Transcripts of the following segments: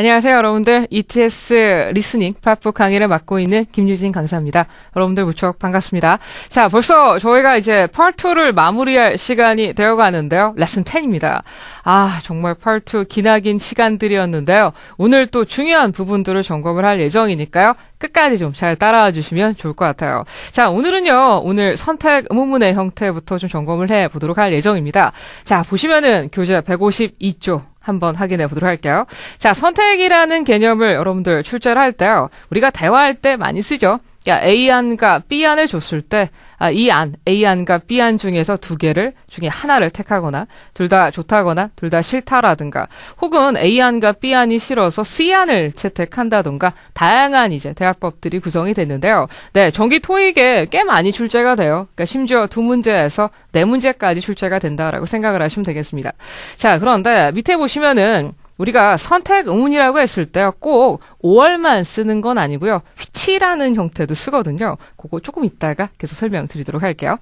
안녕하세요, 여러분들. ETS 리스닝 파프 강의를 맡고 있는 김유진 강사입니다. 여러분들 무척 반갑습니다. 자, 벌써 저희가 이제 펄2를 마무리할 시간이 되어 가는데요. 레슨 10입니다. 아, 정말 펄2 기나긴 시간들이었는데요. 오늘 또 중요한 부분들을 점검을 할 예정이니까요. 끝까지 좀 잘 따라와 주시면 좋을 것 같아요. 자, 오늘은요, 오늘 선택 의문문의 형태부터 좀 점검을 해 보도록 할 예정입니다. 자, 보시면은 교재 152쪽 한번 확인해 보도록 할게요. 자, 선택이라는 개념을 여러분들 출제를 할 때요. 우리가 대화할 때 많이 쓰죠. 야, A안과 B안을 줬을 때, 아, 이 안, A안과 B안 중에서 두 개를, 중에 하나를 택하거나, 둘 다 좋다거나, 둘 다 싫다라든가, 혹은 A안과 B안이 싫어서 C안을 채택한다든가, 다양한 이제 대학법들이 구성이 됐는데요. 네, 정기 토익에 꽤 많이 출제가 돼요. 그러니까 심지어 두 문제에서 네 문제까지 출제가 된다라고 생각을 하시면 되겠습니다. 자, 그런데 밑에 보시면은, 우리가 선택 의문이라고 했을 때 꼭 5월만 쓰는 건 아니고요. 휘치라는 형태도 쓰거든요. 그거 조금 이따가 계속 설명드리도록 할게요.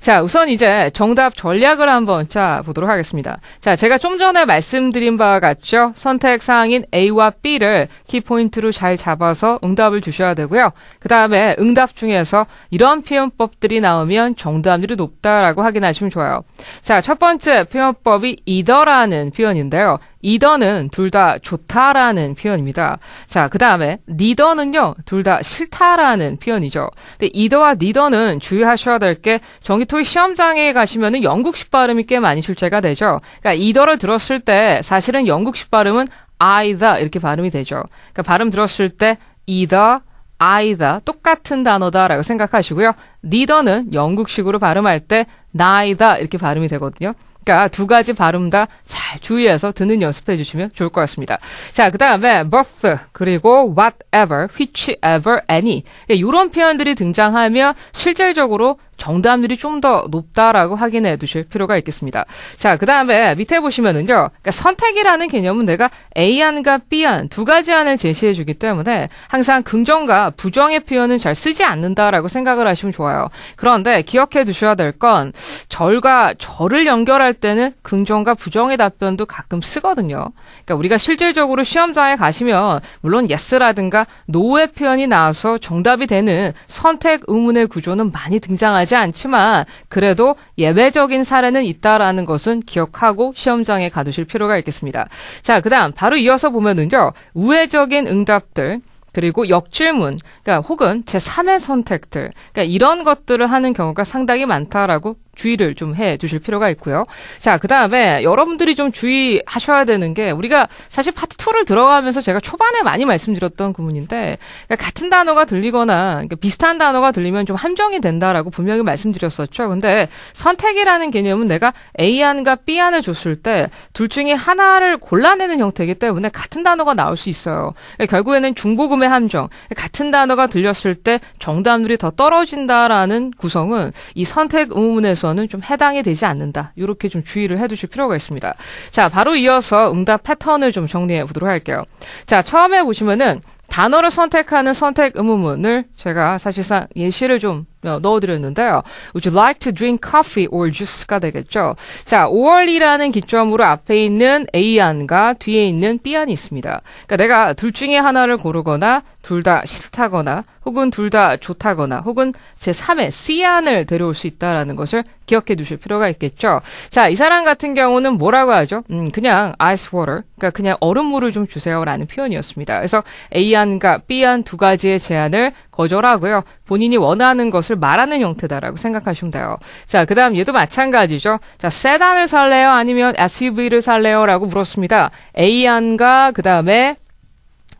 자, 우선 이제 정답 전략을 한번 짜 보도록 하겠습니다. 자, 제가 좀 전에 말씀드린 바와 같죠. 선택 사항인 A와 B를 키포인트로 잘 잡아서 응답을 주셔야 되고요. 그다음에 응답 중에서 이런 표현법들이 나오면 정답률이 높다라고 확인하시면 좋아요. 자, 첫 번째 표현법이 이더라는 표현인데요. 이더는 둘 다 좋다라는 표현입니다. 자, 그 다음에 니더는요, 둘 다 싫다라는 표현이죠. 근데 이더와 니더는 주의하셔야 될 게정기토익 시험장에 가시면은 영국식 발음이 꽤 많이 출제가 되죠. 그러니까 이더를 들었을 때 사실은 영국식 발음은 either 이렇게 발음이 되죠. 그러니까 발음 들었을 때 either either 똑같은 단어다라고 생각하시고요. 니더는 영국식으로 발음할 때 neither 이렇게 발음이 되거든요. 그니까두 가지 발음 다 잘 주의해서 듣는 연습해 주시면 좋을 것 같습니다. 자, 그 다음에 both 그리고 whatever, whichever, any 이런 예, 표현들이 등장하며 실질적으로 정답률이 좀 더 높다라고 확인해 두실 필요가 있겠습니다. 자, 그 다음에 밑에 보시면은요. 그러니까 선택이라는 개념은 내가 A안과 B안 두 가지 안을 제시해 주기 때문에 항상 긍정과 부정의 표현은 잘 쓰지 않는다라고 생각을 하시면 좋아요. 그런데 기억해 두셔야 될 건 절과 절을 연결할 때는 긍정과 부정의 답변도 가끔 쓰거든요. 그러니까 우리가 실질적으로 시험장에 가시면 물론 yes라든가 no의 표현이 나와서 정답이 되는 선택 의문의 구조는 많이 등장하지 되지 않지만 그래도 예외적인 사례는 있다라는 것은 기억하고 시험장에 가두실 필요가 있겠습니다. 자, 그다음 바로 이어서 보면은요. 우회적인 응답들 그리고 역질문, 그러니까 혹은 제3의 선택들, 그러니까 이런 것들을 하는 경우가 상당히 많다라고 주의를 좀 해 주실 필요가 있고요. 자, 그 다음에 여러분들이 좀 주의하셔야 되는 게 우리가 사실 파트 2를 들어가면서 제가 초반에 많이 말씀드렸던 구문인데 그러니까 같은 단어가 들리거나 그러니까 비슷한 단어가 들리면 좀 함정이 된다라고 분명히 말씀드렸었죠. 근데 선택이라는 개념은 내가 A안과 B안을 줬을 때 둘 중에 하나를 골라내는 형태이기 때문에 같은 단어가 나올 수 있어요. 그러니까 결국에는 중복음의 함정, 그러니까 같은 단어가 들렸을 때 정답률이 더 떨어진다라는 구성은 이 선택 의문에서 부분에서는 좀 해당이 되지 않는다. 이렇게 좀 주의를 해두실 필요가 있습니다. 자, 바로 이어서 응답 패턴을 좀 정리해 보도록 할게요. 자, 처음에 보시면은 단어를 선택하는 선택 의무문을 제가 사실상 예시를 좀 어, 넣어드렸는데요. Would you like to drink coffee or juice가 되겠죠. 자, 5월이라는 기점으로 앞에 있는 A안과 뒤에 있는 B안이 있습니다. 그러니까 내가 둘 중에 하나를 고르거나 둘 다 싫다거나 혹은 둘 다 좋다거나 혹은 제3의 C안을 데려올 수 있다라는 것을 기억해 두실 필요가 있겠죠. 자, 이 사람 같은 경우는 뭐라고 하죠? 음, 그냥 ice water, 그러니까 그냥 얼음물을 좀 주세요라는 표현이었습니다. 그래서 A안과 B안 두 가지의 제안을 거절하고요. 본인이 원하는 것을 말하는 형태다라고 생각하시면 돼요. 자, 그 다음 얘도 마찬가지죠. 자, 세단을 살래요? 아니면 SUV를 살래요? 라고 물었습니다. A안과 그 다음에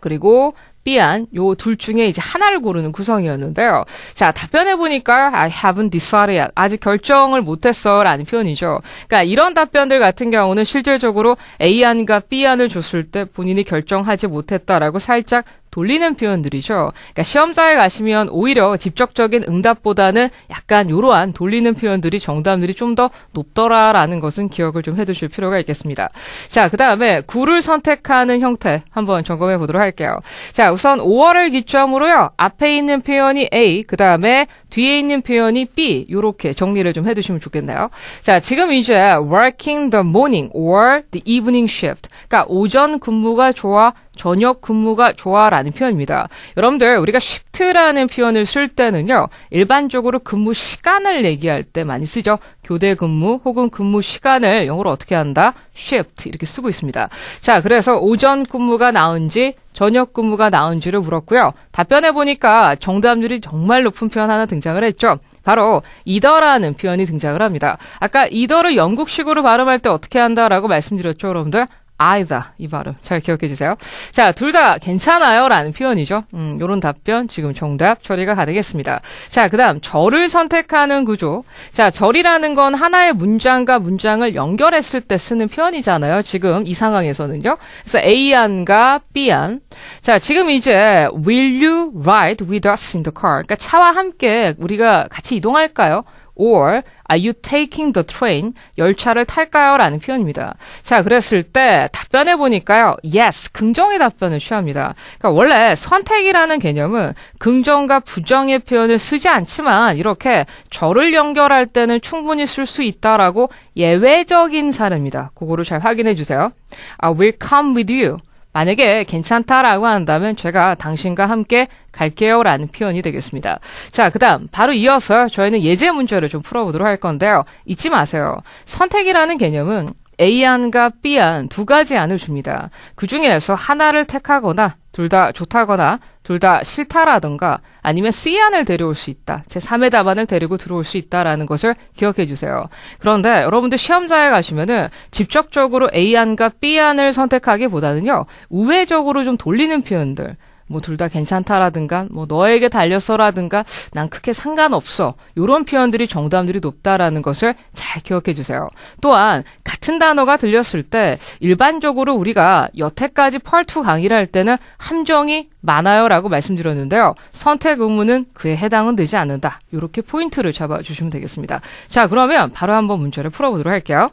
그리고 B안 요 둘 중에 이제 하나를 고르는 구성이었는데요. 자 답변해 보니까 I haven't decided 아직 결정을 못했어라는 표현이죠. 그러니까 이런 답변들 같은 경우는 실질적으로 A안과 B안을 줬을 때 본인이 결정하지 못했다라고 살짝 돌리는 표현들이죠. 그러니까 시험장에 가시면 오히려 직접적인 응답보다는 약간 요러한 돌리는 표현들이 정답률이 좀 더 높더라라는 것은 기억을 좀 해두실 필요가 있겠습니다. 자, 그 다음에 구를 선택하는 형태 한번 점검해 보도록 할게요. 자, 우선 5월을 기점으로요. 앞에 있는 표현이 A, 그 다음에 뒤에 있는 표현이 B 이렇게 정리를 좀 해두시면 좋겠네요. 자, 지금 이제 working the morning or the evening shift, 그러니까 오전 근무가 좋아 저녁 근무가 좋아라는 표현입니다. 여러분들 우리가 쉬프트라는 표현을 쓸 때는요. 일반적으로 근무 시간을 얘기할 때 많이 쓰죠. 교대 근무 혹은 근무 시간을 영어로 어떻게 한다? s 프 i 이렇게 쓰고 있습니다. 자, 그래서 오전 근무가 나은지 저녁 근무가 나은지를 물었고요. 답변해 보니까 정답률이 정말 높은 표현 하나 등장을 했죠. 바로 이더라는 표현이 등장을 합니다. 아까 이더를 영국식으로 발음할 때 어떻게 한다라고 말씀드렸죠, 여러분들? either 이 발음 잘 기억해 주세요. 자, 둘 다 괜찮아요라는 표현이죠. 음, 요런 답변 지금 정답 처리가 가되겠습니다. 자, 그다음 절을 선택하는 구조. 자, 절이라는 건 하나의 문장과 문장을 연결했을 때 쓰는 표현이잖아요. 지금 이 상황에서는요. 그래서 A안과 B안. 자, 지금 이제 will you ride with us in the car? 그러니까 차와 함께 우리가 같이 이동할까요? or are you taking the train? 열차를 탈까요? 라는 표현입니다. 자, 그랬을 때 답변해 보니까요. yes, 긍정의 답변을 취합니다. 그러니까 원래 선택이라는 개념은 긍정과 부정의 표현을 쓰지 않지만 이렇게 저를 연결할 때는 충분히 쓸 수 있다라고 예외적인 사례입니다. 그거를 잘 확인해 주세요. I will come with you. 만약에 괜찮다라고 한다면 제가 당신과 함께 갈게요라는 표현이 되겠습니다. 자, 그다음 바로 이어서 저희는 예제 문제를 좀 풀어보도록 할 건데요. 잊지 마세요. 선택이라는 개념은 A안과 B안 두 가지 안을 줍니다. 그 중에서 하나를 택하거나 둘 다 좋다거나 둘 다싫다라든가 아니면 C안을 데려올 수 있다. 제3의 답안을 데리고 들어올 수 있다라는 것을 기억해 주세요. 그런데 여러분들 시험장에 가시면은 직접적으로 A안과 B안을 선택하기보다는요. 우회적으로 좀 돌리는 표현들 뭐둘다 괜찮다라든가 뭐 너에게 달렸어라든가난 크게 상관없어 요런 표현들이 정답률이 높다라는 것을 잘 기억해 주세요. 또한 같은 단어가 들렸을 때 일반적으로 우리가 여태까지 펄투 강의를 할 때는 함정이 많아요라고 말씀드렸는데요. 선택 의무는 그에 해당은 되지 않는다. 이렇게 포인트를 잡아 주시면 되겠습니다. 자 그러면 바로 한번 문제를 풀어보도록 할게요.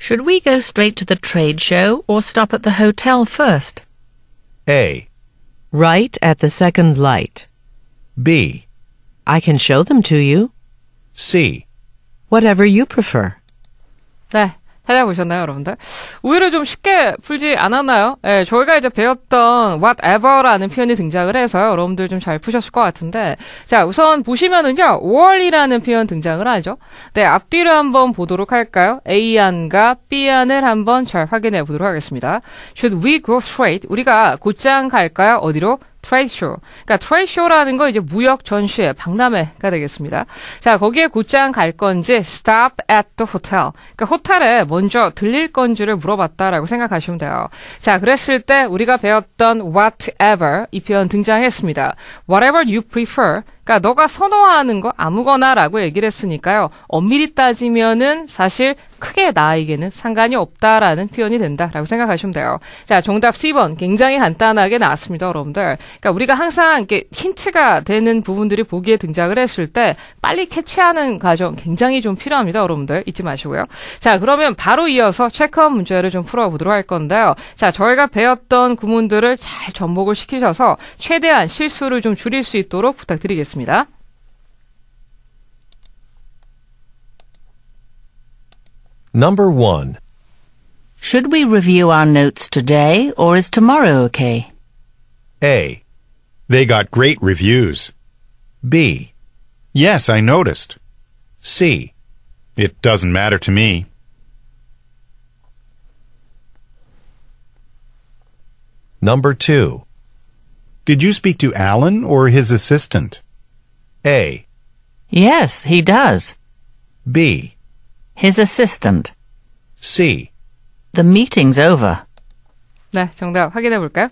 Should we go straight to the trade show or stop at the hotel first? A. Right at the second light. B. I can show them to you. C. Whatever you prefer. 네, 찾아보셨나요, 여러분들? 오히려 좀 쉽게 풀지 않았나요? 예, 저희가 이제 배웠던 whatever라는 표현이 등장을 해서 여러분들 좀 잘 푸셨을 것 같은데, 자, 우선 보시면은요, 월이라는 표현 등장을 하죠. 네, 앞뒤를 한번 보도록 할까요? A안과 B안을 한번 잘 확인해 보도록 하겠습니다. Should we go straight? 우리가 곧장 갈까요? 어디로? 트레이쇼. 그러니까 트레이쇼라는 거 이제 무역 전시회, 박람회가 되겠습니다. 자, 거기에 곧장 갈 건지 stop at the hotel. 그러니까 호텔에 먼저 들릴 건지를 물어봤다라고 생각하시면 돼요. 자, 그랬을 때 우리가 배웠던 whatever 이 표현 등장했습니다. whatever you prefer 그러니까 너가 선호하는 거 아무거나라고 얘기를 했으니까요. 엄밀히 따지면은 사실 크게 나에게는 상관이 없다라는 표현이 된다라고 생각하시면 돼요. 자, 정답 10번 굉장히 간단하게 나왔습니다, 여러분들. 그러니까 우리가 항상 이렇게 힌트가 되는 부분들이 보기에 등장을 했을 때 빨리 캐치하는 과정 굉장히 좀 필요합니다, 여러분들. 잊지 마시고요. 자, 그러면 바로 이어서 체크업 문제를 좀 풀어보도록 할 건데요. 자, 저희가 배웠던 구문들을 잘 접목을 시키셔서 최대한 실수를 좀 줄일 수 있도록 부탁드리겠습니다. Number 1 Should we review our notes today or is tomorrow okay? A. They got great reviews. B. Yes, I noticed. C. It doesn't matter to me. Number 2. Did you speak to Alan or his assistant? A. Yes, he does. B. His assistant. C. The meeting's over. 네, 정답 확인해 볼까요?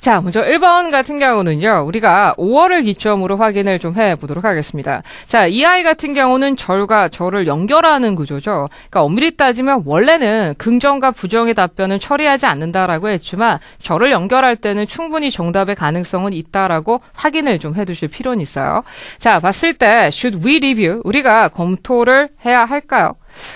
자, 먼저 1번 같은 경우는요, 우리가 5월을 기점으로 확인을 좀 해 보도록 하겠습니다. 자, 이 아이 같은 경우는 절과 절을 연결하는 구조죠. 그러니까 엄밀히 따지면 원래는 긍정과 부정의 답변을 처리하지 않는다라고 했지만, 절을 연결할 때는 충분히 정답의 가능성은 있다라고 확인을 좀해 두실 필요는 있어요. 자, 봤을 때, should we review? 우리가 검토를 해야 할까요?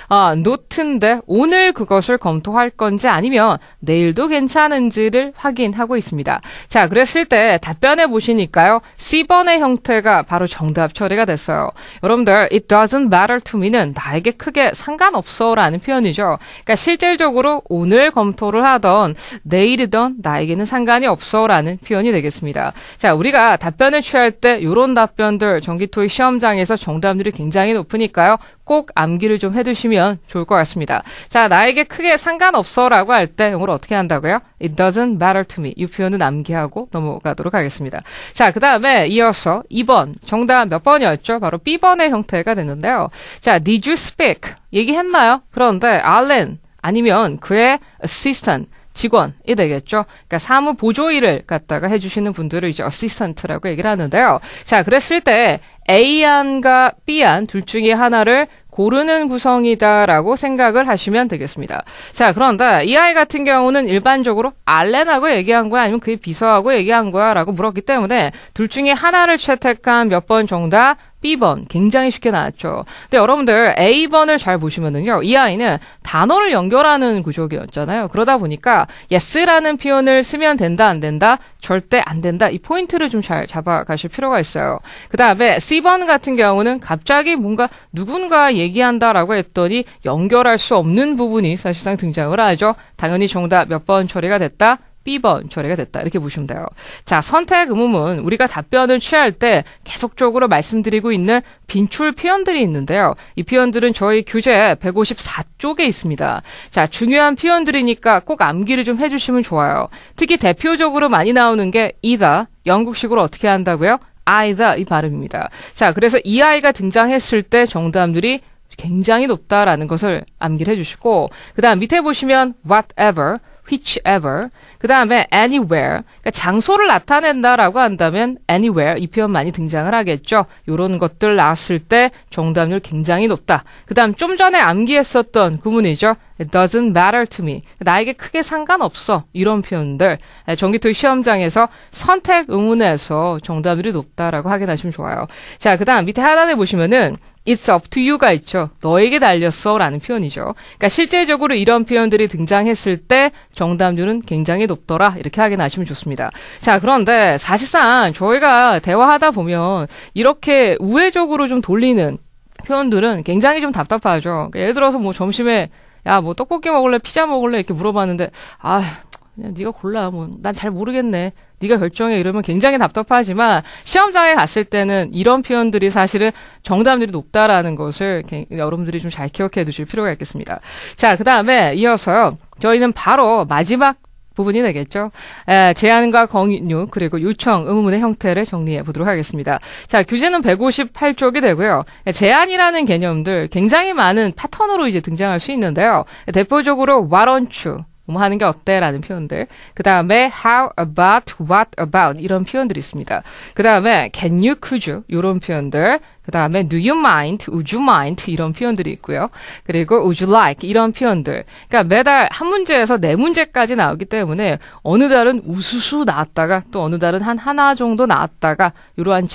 아, 노트인데 오늘 그것을 검토할 건지 아니면 내일도 괜찮은지를 확인하고 있습니다. 자, 그랬을 때 답변해 보시니까요. C번의 형태가 바로 정답 처리가 됐어요. 여러분들, it doesn't matter to me는 나에게 크게 상관없어 라는 표현이죠. 그러니까 실질적으로 오늘 검토를 하던 내일이던 나에게는 상관이 없어 라는 표현이 되겠습니다. 자, 우리가 답변을 취할 때 이런 답변들 전기토익 시험장에서 정답률이 굉장히 높으니까요. 꼭 암기를 좀 해드릴게요. 해두시면 좋을 것 같습니다. 자, 나에게 크게 상관없어라고 할 때 영어로 어떻게 한다고요? It doesn't matter to me. 이 표현은 암기하고 넘어가도록 하겠습니다. 자, 그 다음에 이어서 2번 정답 몇 번이었죠? 바로 B번의 형태가 됐는데요. 자, did you speak? 얘기했나요? 그런데 알렌 아니면 그의 assistant 직원이 되겠죠. 그러니까 사무 보조일을 갖다가 해주시는 분들을 이제 어시스턴트라고 얘기를 하는데요. 자, 그랬을 때 A안과 B안 둘 중에 하나를 고르는 구성이다라고 생각을 하시면 되겠습니다. 자, 그런데 이 아이 같은 경우는 일반적으로 알렌하고 얘기한 거야 아니면 그의 비서하고 얘기한 거야라고 물었기 때문에 둘 중에 하나를 채택한 몇 번 정답 B번 굉장히 쉽게 나왔죠. 근데 여러분들 A번을 잘 보시면은요. 이 아이는 단어를 연결하는 구조였잖아요. 기 그러다 보니까 yes라는 표현을 쓰면 된다 안 된다 절대 안 된다 이 포인트를 좀 잘 잡아가실 필요가 있어요. 그다음에 C번 같은 경우는 갑자기 뭔가 누군가 얘기한다라고 했더니 연결할 수 없는 부분이 사실상 등장을 하죠. 당연히 정답 몇 번 처리가 됐다. B번 조례가 됐다. 이렇게 보시면 돼요. 자, 선택 의무문 우리가 답변을 취할 때 계속적으로 말씀드리고 있는 빈출 표현들이 있는데요. 이 표현들은 저희 교재 154쪽에 있습니다. 자, 중요한 표현들이니까 꼭 암기를 좀 해주시면 좋아요. 특히 대표적으로 많이 나오는 게 이다. 영국식으로 어떻게 한다고요? 아이다 이 발음입니다. 자, 그래서 이 아이가 등장했을 때 정답률이 굉장히 높다라는 것을 암기를 해주시고, 그 다음 밑에 보시면 whatever, whichever, 그 다음에 anywhere, 그러니까 장소를 나타낸다라고 한다면 anywhere 이 표현 많이 등장을 하겠죠. 이런 것들 나왔을 때 정답률 굉장히 높다. 그 다음 좀 전에 암기했었던 구문이죠. It doesn't matter to me. 나에게 크게 상관없어. 이런 표현들. 전기토 예, 시험장에서 선택 의문에서 정답률이 높다라고 확인하시면 좋아요. 자, 그 다음 밑에 하단에 보시면은 It's up to you가 있죠. 너에게 달렸어 라는 표현이죠. 그러니까 실제적으로 이런 표현들이 등장했을 때 정답률은 굉장히 높더라 이렇게 확인하시면 좋습니다. 자 그런데 사실상 저희가 대화하다 보면 이렇게 우회적으로 좀 돌리는 표현들은 굉장히 좀 답답하죠. 그러니까 예를 들어서 뭐 점심에 야 뭐 떡볶이 먹을래 피자 먹을래 이렇게 물어봤는데 아 그냥 네가 골라 뭐난잘 모르겠네 네가 결정해 이러면 굉장히 답답하지만 시험장에 갔을 때는 이런 표현들이 사실은 정답률이 높다라는 것을 여러분들이 좀 잘 기억해 두실 필요가 있겠습니다. 자, 그 다음에 이어서요. 저희는 바로 마지막 부분이 되겠죠. 에, 제안과 권유 그리고 요청 의무문의 형태를 정리해 보도록 하겠습니다. 자 규제는 158쪽이 되고요. 제안이라는 개념들 굉장히 많은 패턴으로 이제 등장할 수 있는데요. 대표적으로 와런추 뭐 하는 게 어때라는 표현들. 그 다음에 how about, what about 이런 표현들이 있습니다. 그 다음에 can you, could you 이런 표현들. 그 다음에 do you mind, would you mind 이런 표현들이 있고요. 그리고 would you like 이런 표현들. 그러니까 매달 한 문제에서 네 문제까지 나오기 때문에 어느 달은 우수수 나왔다가 또 어느 달은 한 하나 정도 나왔다가 이러한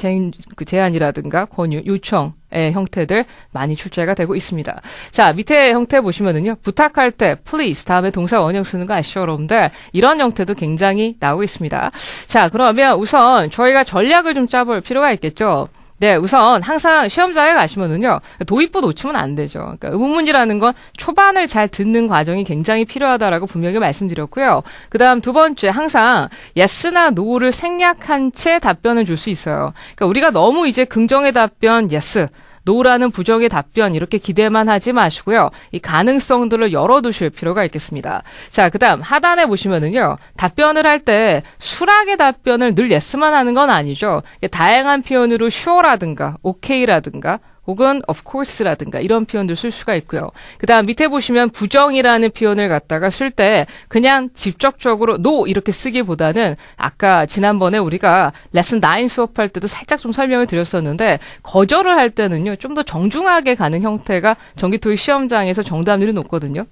제안이라든가 그 권유, 요청 의 형태들 많이 출제가 되고 있습니다. 자, 밑에 형태 보시면은요. 부탁할 때 please 다음에 동사 원형 쓰는 거 아시죠, 여러분들? 이런 형태도 굉장히 나오고 있습니다. 자, 그러면 우선 저희가 전략을 좀 짜볼 필요가 있겠죠. 네, 우선 항상 시험장에 가시면은요, 도입부 놓치면 안 되죠. 그러니까 의문문이라는 건 초반을 잘 듣는 과정이 굉장히 필요하다라고 분명히 말씀드렸고요. 그 다음 두 번째, 항상 예스나 노를 생략한 채 답변을 줄 수 있어요. 그러니까 우리가 너무 이제 긍정의 답변 예스, yes, 노라는 부정의 답변 이렇게 기대만 하지 마시고요. 이 가능성들을 열어두실 필요가 있겠습니다. 자, 그다음 하단에 보시면은요. 답변을 할 때 수락의 답변을 늘 예스만 하는 건 아니죠. 다양한 표현으로 쇼라든가 오케이라든가 혹은 of course라든가 이런 표현도쓸 수가 있고요. 그다음 밑에 보시면 부정이라는 표현을 갖다가 쓸 때 그냥 직접적으로 no 이렇게 쓰기보다는 아까 지난번에 우리가 레슨 9 수업할 때도 살짝 좀 설명을 드렸었는데 거절을 할 때는요. 좀 더 정중하게 가는 형태가 전기토익 시험장에서 정답률이 높거든요.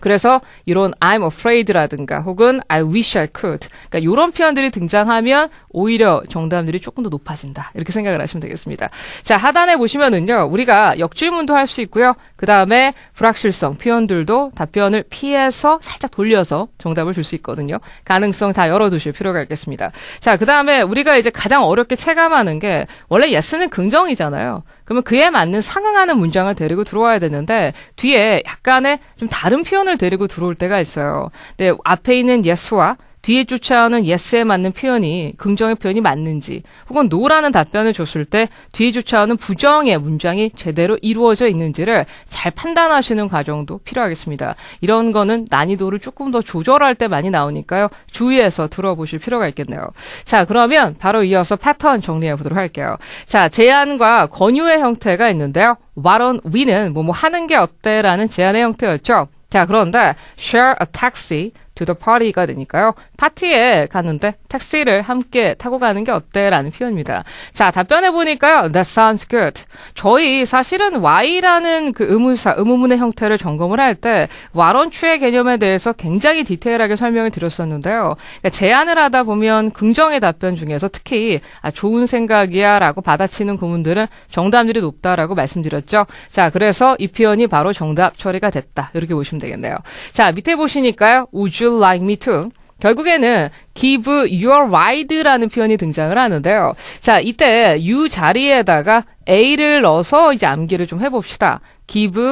그래서 이런 I'm afraid라든가 혹은 I wish I could 그러니까 이런 표현들이 등장하면 오히려 정답률이 조금 더 높아진다 이렇게 생각을 하시면 되겠습니다. 자 하단에 보시면은요 우리가 역질문도 할 수 있고요 그 다음에 불확실성 표현들도 답변을 피해서 살짝 돌려서 정답을 줄 수 있거든요. 가능성 다 열어두실 필요가 있겠습니다. 자, 그 다음에 우리가 이제 가장 어렵게 체감하는 게 원래 예스는 긍정이잖아요. 그러면 그에 맞는 상응하는 문장을 데리고 들어와야 되는데 뒤에 약간의 좀 다른 표현을 데리고 들어올 때가 있어요. 근데 네, 앞에 있는 예스와 뒤에 쫓아오는 예스에 맞는 표현이 긍정의 표현이 맞는지 혹은 노라는 답변을 줬을 때 뒤에 쫓아오는 부정의 문장이 제대로 이루어져 있는지를 잘 판단하시는 과정도 필요하겠습니다. 이런 거는 난이도를 조금 더 조절할 때 많이 나오니까요. 주의해서 들어보실 필요가 있겠네요. 자, 그러면 바로 이어서 패턴 정리해 보도록 할게요. 자, 제안과 권유의 형태가 있는데요. 와 w e 는 뭐 뭐 하는 게 어때라는 제안의 형태였죠. 자, 그런데 share a taxi to the party가 되니까요. 파티에 가는데 택시를 함께 타고 가는 게 어때라는 표현입니다. 자, 답변해 보니까요. That sounds good. 저희 사실은 y 라는그 의문사, 의문문의 형태를 점검을 할때 와런추의 개념에 대해서 굉장히 디테일하게 설명을 드렸었는데요. 그러니까 제안을 하다 보면 긍정의 답변 중에서 특히 아, 좋은 생각이야라고 받아치는 구문들은 정답률이 높다라고 말씀드렸죠. 자, 그래서 이 표현이 바로 정답 처리가 됐다. 이렇게 보시면 되겠네요. 자, 밑에 보시니까요. 우주 you like me too? 결국에는 give your ride라는 표현이 등장을 하는데요. 자, 이때 u 자리에다가 a를 넣어서 이제 암기를 좀 해봅시다. give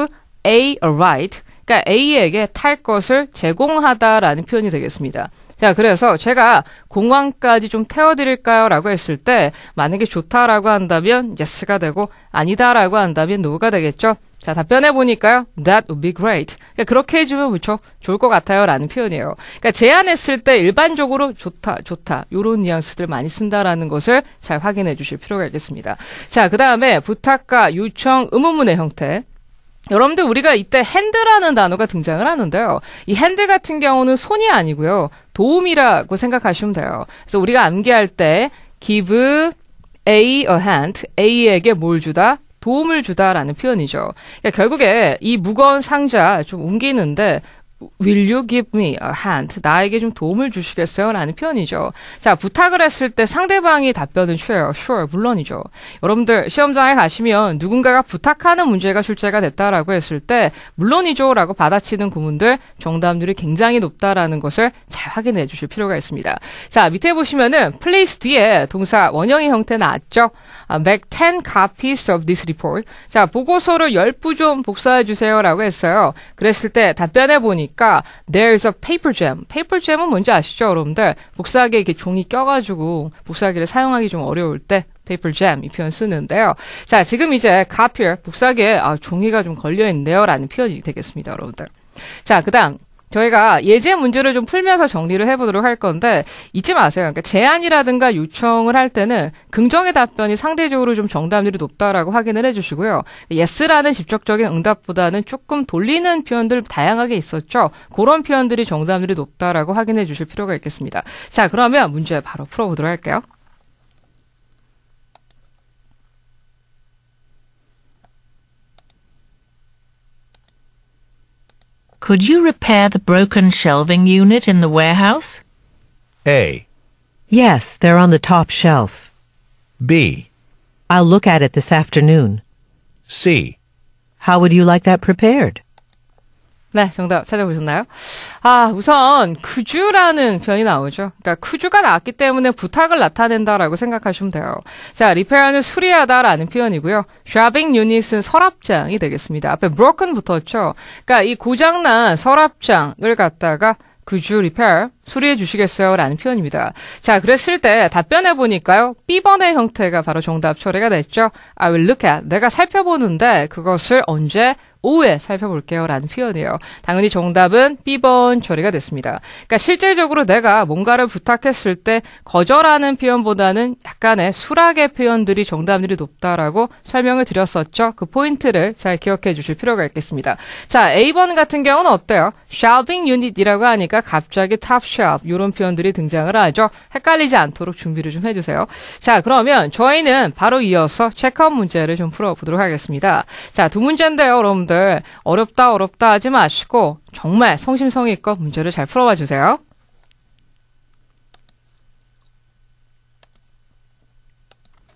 a a ride. 그러니까 a에게 탈 것을 제공하다라는 표현이 되겠습니다. 자, 그래서 제가 공항까지 좀 태워드릴까요? 라고 했을 때, 만약에 좋다라고 한다면 yes가 되고, 아니다라고 한다면 no가 되겠죠? 자, 답변해 보니까요. That would be great. 그러니까 그렇게 해주면 무척 좋을 것 같아요. 라는 표현이에요. 그러니까 제안했을 때 일반적으로 좋다, 좋다. 요런 뉘앙스들 많이 쓴다라는 것을 잘 확인해 주실 필요가 있겠습니다. 자, 그 다음에 부탁과 요청, 의무문의 형태. 여러분들 우리가 이때 핸드라는 단어가 등장을 하는데요. 이 핸드 같은 경우는 손이 아니고요. 도움이라고 생각하시면 돼요. 그래서 우리가 암기할 때 give A a hand, A에게 뭘 주다? 도움을 주다라는 표현이죠. 그러니까 결국에 이 무거운 상자 좀 옮기는데 will you give me a hand? 나에게 좀 도움을 주시겠어요? 라는 표현이죠. 자, 부탁을 했을 때 상대방이 답변은 sure, sure, 물론이죠. 여러분들 시험장에 가시면 누군가가 부탁하는 문제가 출제가 됐다라고 했을 때 물론이죠 라고 받아치는 구문들 정답률이 굉장히 높다라는 것을 잘 확인해 주실 필요가 있습니다. 자, 밑에 보시면은 place 뒤에 동사 원형의 형태 나왔죠? 아, make 10 copies of this report. 자, 보고서를 10부 좀 복사해 주세요 라고 했어요. 그랬을 때 답변해 보니까 보니까 there's a paper jam. paper jam은 뭔지 아시죠, 여러분들? 복사기에 이렇게 종이 껴가지고 복사기를 사용하기 좀 어려울 때 paper jam 이 표현 쓰는데요. 자, 지금 이제 copier 복사기에 아, 종이가 좀 걸려 있네요라는 표현이 되겠습니다, 여러분들. 자, 그다음 저희가 예제 문제를 좀 풀면서 정리를 해보도록 할 건데 잊지 마세요. 그러니까 제안이라든가 요청을 할 때는 긍정의 답변이 상대적으로 좀 정답률이 높다라고 확인을 해주시고요. 예스라는 직접적인 응답보다는 조금 돌리는 표현들 다양하게 있었죠. 그런 표현들이 정답률이 높다라고 확인해 주실 필요가 있겠습니다. 자 그러면 문제 바로 풀어보도록 할게요. Could you repair the broken shelving unit in the warehouse? A. Yes, they're on the top shelf. B. I'll look at it this afternoon. C. How would you like that prepared? 네, 정답 찾아보셨나요? 아, 우선 쿠주라는 표현이 나오죠. 그니까 쿠주가 나왔기 때문에 부탁을 나타낸다라고 생각하시면 돼요. 자, 리페어는 수리하다라는 표현이고요. 샤빙 유닛은 서랍장이 되겠습니다. 앞에 broken 붙었죠. 그러니까 이 고장난 서랍장을 갖다가 쿠주 리페어 수리해 주시겠어요? 라는 표현입니다. 자, 그랬을 때 답변해 보니까요. B번의 형태가 바로 정답 처리가 됐죠. I will look at. 내가 살펴보는데 그것을 언제 오후에 살펴볼게요. 라는 표현이에요. 당연히 정답은 B번 처리가 됐습니다. 그러니까 실제적으로 내가 뭔가를 부탁했을 때 거절하는 표현보다는 약간의 수락의 표현들이 정답률이 높다라고 설명을 드렸었죠. 그 포인트를 잘 기억해 주실 필요가 있겠습니다. 자, A번 같은 경우는 어때요? Shoving unit이라고 하니까 갑자기 탑샵 이런 표현들이 등장을 하죠. 헷갈리지 않도록 준비를 좀 해주세요. 자 그러면 저희는 바로 이어서 체크업 문제를 좀 풀어보도록 하겠습니다. 자두 문제인데요, 여러분들 어렵다 어렵다 하지 마시고 정말 성심성의껏 문제를 잘 풀어봐 주세요.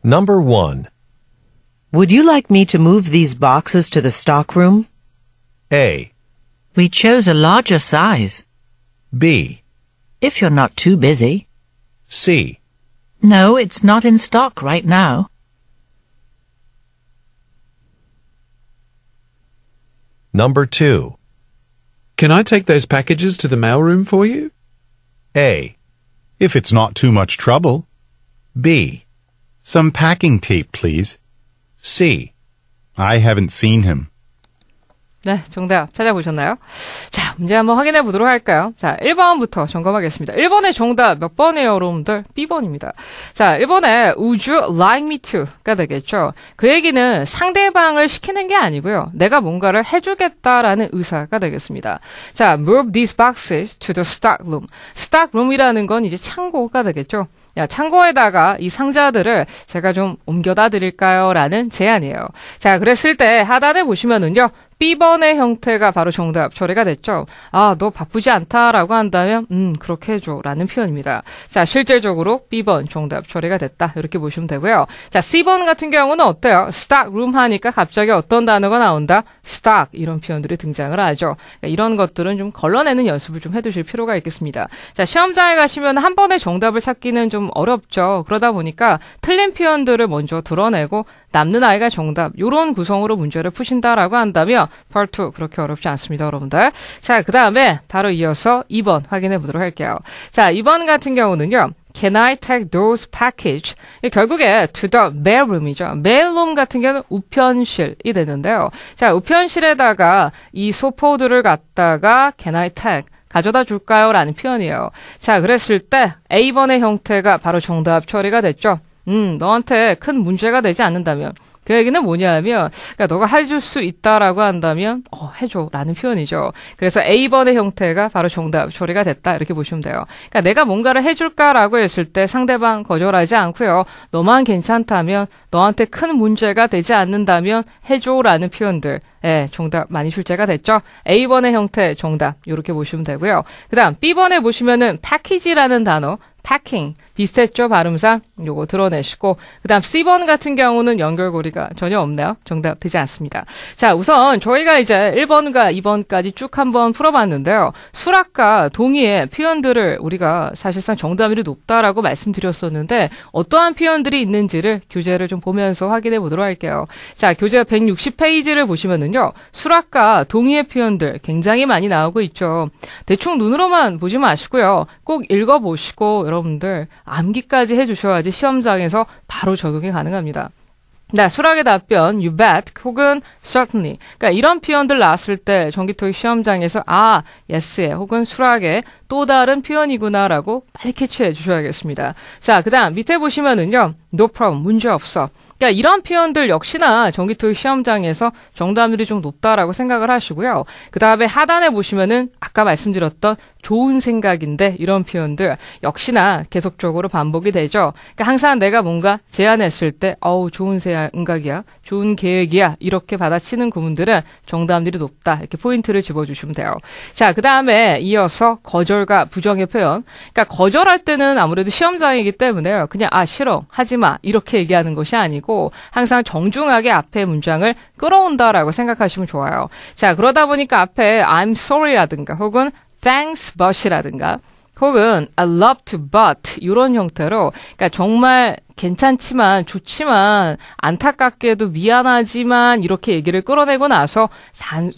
n u 1. Would you like me to move these boxes to the stockroom? A. We chose a larger size. B. if you're not too busy. C. No, it's not in stock right now. Number 2. Can I take those packages to the mailroom for you? A. If it's not too much trouble. B. Some packing tape, please. C. I haven't seen him. 네, 정답 찾아보셨나요? 자, 문제 한번 확인해 보도록 할까요? 자, 1번부터 점검하겠습니다. 1번의 정답 몇 번이에요, 여러분들? B번입니다. 자, 1번에 Would you like me to가 되겠죠. 그 얘기는 상대방을 시키는 게 아니고요. 내가 뭔가를 해주겠다라는 의사가 되겠습니다. 자, move these boxes to the stock room. stock room이라는 건 이제 창고가 되겠죠. 야, 창고에다가 이 상자들을 제가 좀 옮겨다 드릴까요? 라는 제안이에요. 자, 그랬을 때 하단에 보시면은요. B번의 형태가 바로 정답 처리가 됐죠. 아, 너 바쁘지 않다라고 한다면 음, 그렇게 해줘 라는 표현입니다. 자, 실질적으로 B번 정답 처리가 됐다. 이렇게 보시면 되고요. 자, C번 같은 경우는 어때요? stock room 하니까 갑자기 어떤 단어가 나온다? stock 이런 표현들이 등장을 하죠. 그러니까 이런 것들은 좀 걸러내는 연습을 좀 해두실 필요가 있겠습니다. 자, 시험장에 가시면 한 번에 정답을 찾기는 좀 어렵죠. 그러다 보니까 틀린 표현들을 먼저 드러내고 남는 아이가 정답 이런 구성으로 문제를 푸신다라고 한다면 Part 2 그렇게 어렵지 않습니다, 여러분들. 자, 그 다음에 바로 이어서 2번 확인해 보도록 할게요. 자, 2번 같은 경우는요. Can I take those package? 결국에 to the mailroom이죠. mailroom 같은 경우는 우편실이 되는데요. 자, 우편실에다가 이 소포들을 갖다가 can I take? 가져다 줄까요? 라는 표현이에요. 자, 그랬을 때 A번의 형태가 바로 정답 처리가 됐죠. 음, 너한테 큰 문제가 되지 않는다면 그 얘기는 뭐냐면 그러니까 너가 해줄 수 있다라고 한다면 어, 해줘라는 표현이죠. 그래서 A번의 형태가 바로 정답 조리가 됐다 이렇게 보시면 돼요. 그러니까 내가 뭔가를 해줄까라고 했을 때 상대방 거절하지 않고요. 너만 괜찮다면 너한테 큰 문제가 되지 않는다면 해줘라는 표현들. 예, 정답 많이 출제가 됐죠. A번의 형태 정답 이렇게 보시면 되고요. 그다음 B번에 보시면은 패키지라는 단어 packing 비슷했죠 발음상 요거 드러내시고 그다음 C번 같은 경우는 연결고리가 전혀 없네요 정답 되지 않습니다 자 우선 저희가 이제 1번과 2번까지 쭉 한번 풀어봤는데요 수락과 동의의 표현들을 우리가 사실상 정답률이 높다라고 말씀드렸었는데 어떠한 표현들이 있는지를 교재를 좀 보면서 확인해 보도록 할게요 자 교재 160페이지를 보시면은요 수락과 동의의 표현들 굉장히 많이 나오고 있죠 대충 눈으로만 보지 마시고요 꼭 읽어보시고 여러 여러분들 암기까지 해주셔야지 시험장에서 바로 적용이 가능합니다. 네, 수락의 답변, you bet, 혹은 certainly. 그러니까 이런 표현들 나왔을 때 전기토익 시험장에서 아, yes에 혹은 수락의 또 다른 표현이구나라고 빨리 캐치해 주셔야겠습니다. 자, 그 다음 밑에 보시면은요. no problem, 문제 없어. 그러니까 이런 표현들 역시나 전기토익 시험장에서 정답률이 좀 높다라고 생각을 하시고요. 그 다음에 하단에 보시면은 아까 말씀드렸던 좋은 생각인데 이런 표현들 역시나 계속적으로 반복이 되죠. 그러니까 항상 내가 뭔가 제안했을 때 어우 좋은 생각이야, 좋은 계획이야 이렇게 받아치는 구문들은 정답률이 높다 이렇게 포인트를 집어주시면 돼요. 자, 그 다음에 이어서 거절과 부정의 표현. 그러니까 거절할 때는 아무래도 시험장이기 때문에요. 그냥 아 싫어 하지 마. 이렇게 얘기하는 것이 아니고 항상 정중하게 앞에 문장을 끌어온다라고 생각하시면 좋아요. 자, 그러다 보니까 앞에 I'm sorry라든가 혹은 thanks but이라든가 혹은 I love to but 이런 형태로 그러니까 정말 괜찮지만 좋지만 안타깝게도 미안하지만 이렇게 얘기를 끌어내고 나서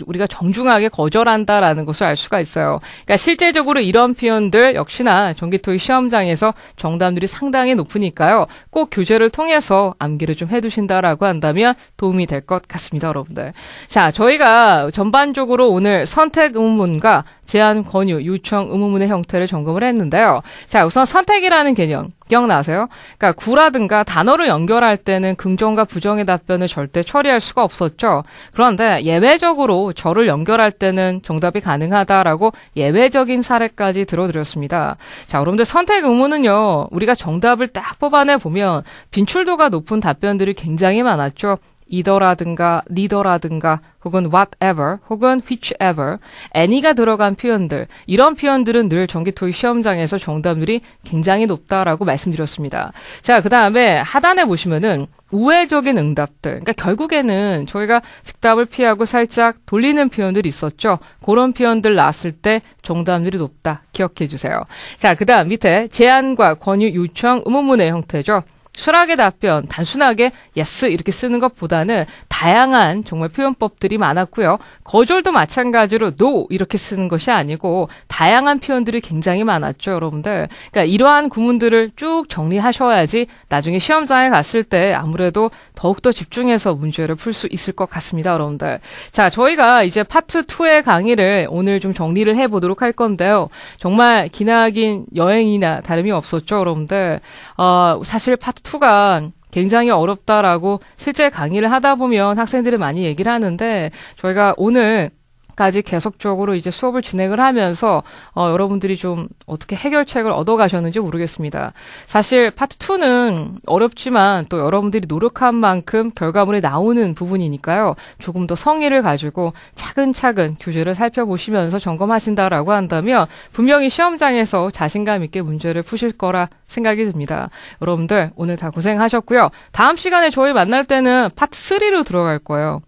우리가 정중하게 거절한다라는 것을 알 수가 있어요. 그러니까 실제적으로 이런 표현들 역시나 전기토익 시험장에서 정답률이 상당히 높으니까요. 꼭 교재를 통해서 암기를 좀 해두신다라고 한다면 도움이 될 것 같습니다, 여러분들. 자, 저희가 전반적으로 오늘 선택 의문과 제안 권유, 요청 의문문의 형태를 점검을 했는데요. 자, 우선 선택이라는 개념. 기억나세요? 그러니까 구라든가 단어를 연결할 때는 긍정과 부정의 답변을 절대 처리할 수가 없었죠. 그런데 예외적으로 절을 연결할 때는 정답이 가능하다라고 예외적인 사례까지 들어드렸습니다. 자, 여러분들 선택 의무는요. 우리가 정답을 딱 뽑아내 보면 빈출도가 높은 답변들이 굉장히 많았죠. 이더라든가 니더라든가 혹은 whatever 혹은 whichever any가 들어간 표현들 이런 표현들은 늘 전기토익 시험장에서 정답률이 굉장히 높다라고 말씀드렸습니다. 자, 그다음에 하단에 보시면은 우회적인 응답들. 그러니까 결국에는 저희가 즉답을 피하고 살짝 돌리는 표현들이 있었죠. 그런 표현들 나왔을 때 정답률이 높다. 기억해 주세요. 자, 그다음 밑에 제안과 권유 요청 의무문의 형태죠. 수락의 답변 단순하게 yes 이렇게 쓰는 것보다는 다양한 정말 표현법들이 많았고요. 거절도 마찬가지로 no 이렇게 쓰는 것이 아니고 다양한 표현들이 굉장히 많았죠, 여러분들. 그러니까 이러한 구문들을 쭉 정리하셔야지 나중에 시험장에 갔을 때 아무래도 더욱더 집중해서 문제를 풀 수 있을 것 같습니다, 여러분들. 자, 저희가 이제 파트 2의 강의를 오늘 좀 정리를 해 보도록 할 건데요. 정말 기나긴 여행이나 다름이 없었죠, 여러분들. 어, 사실 파트 투가 굉장히 어렵다라고 실제 강의를 하다 보면 학생들이 많이 얘기를 하는데 저희가 오늘 까지 계속적으로 이제 수업을 진행을 하면서 어, 여러분들이 좀 어떻게 해결책을 얻어가셨는지 모르겠습니다. 사실 파트 2는 어렵지만 또 여러분들이 노력한 만큼 결과물이 나오는 부분이니까요. 조금 더 성의를 가지고 차근차근 교재를 살펴보시면서 점검하신다라고 한다면 분명히 시험장에서 자신감 있게 문제를 푸실 거라 생각이 듭니다. 여러분들 오늘 다 고생하셨고요. 다음 시간에 저희 만날 때는 파트 3로 들어갈 거예요.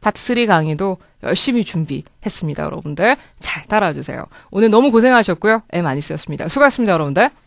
파트 3 강의도 열심히 준비했습니다, 여러분들. 잘 따라와 주세요. 오늘 너무 고생하셨고요. 애 많이 쓰셨습니다 수고하셨습니다, 여러분들.